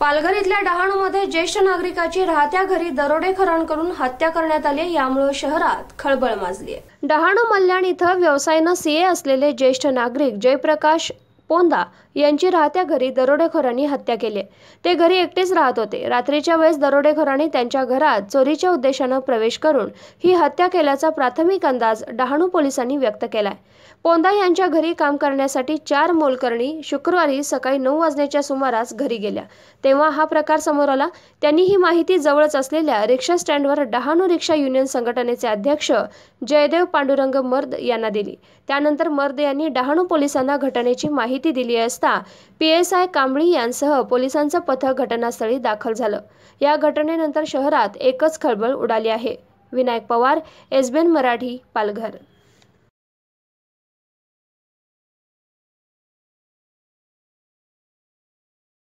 पालघर इथल्या डहाणूमध्ये ज्येष्ठ नागरिकाची राहत्या घरी खरण करून हत्या करण्यात आली यामुळे शहरात खळबळ माजली डहाणू मल्याण इथं व्यवसायानं सीए असलेले ज्येष्ठ नागरिक जयप्रकाश पोंदा यांची राहत्या घरी दरोडेखोरांनी हत्या केली ते घरी एकटेच राहत होते रात्रीच्या वेळेस दरोडेखोरांनी त्यांच्या घरात चोरीच्या उद्देशानं प्रवेश करून ही हत्या केल्याचा प्राथमिक अंदाज डहाणू पोलिसांनी व्यक्त केलाय पोंदा यांच्या घरी काम करण्यासाठी चार मोलकर्णी शुक्रवारी सकाळी नऊ वाजण्याच्या सुमारास घरी गेल्या तेव्हा हा प्रकार समोर आला त्यांनी ही माहिती जवळच असलेल्या रिक्षा स्टँडवर डहाणू रिक्षा युनियन संघटनेचे अध्यक्ष जयदेव पांडुरंग मर्द यांना दिली त्यानंतर मर्द यांनी डहाणू पोलिसांना घटनेची माहिती माहिती दिली असता पी एस आय कांबळी यांसह पोलिसांचं पथक घटनास्थळी दाखल झालं या घटनेनंतर शहरात एकच खळबळ उडाली आहे विनायक पवार एसबीएन मराठी पालघर